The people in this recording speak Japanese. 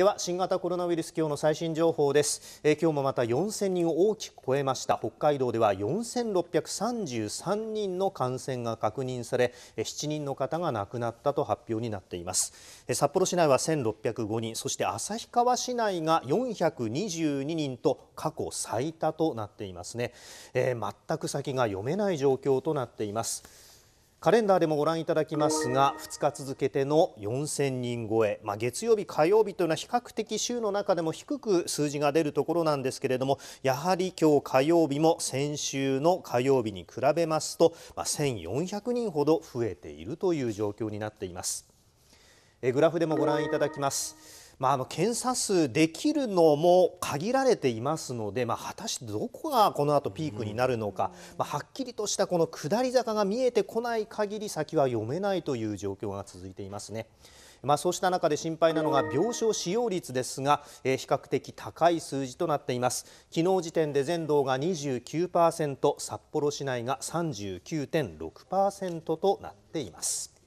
では新型コロナウイルス今日の最新情報です、えー、今日もまた4000人を大きく超えました北海道では4633人の感染が確認され7人の方が亡くなったと発表になっています札幌市内は1605人そして旭川市内が422人と過去最多となっていますね、えー、全く先が読めない状況となっていますカレンダーでもご覧いただきますが2日続けての4000人超え、まあ、月曜日、火曜日というのは比較的週の中でも低く数字が出るところなんですけれどもやはり今日火曜日も先週の火曜日に比べますと、まあ、1400人ほど増えているという状況になっています。えグラフでもご覧いただきます。まあ、あの検査数できるのも限られていますので、まあ、果たしてどこがこの後ピークになるのか、まあ、はっきりとしたこの下り坂が見えてこない限り先は読めないという状況が続いていますね。まあ、そうした中で心配なのが病床使用率ですが、えー、比較的高い数字となっています昨日時点で全道が29%札幌市内が39.6%となっています。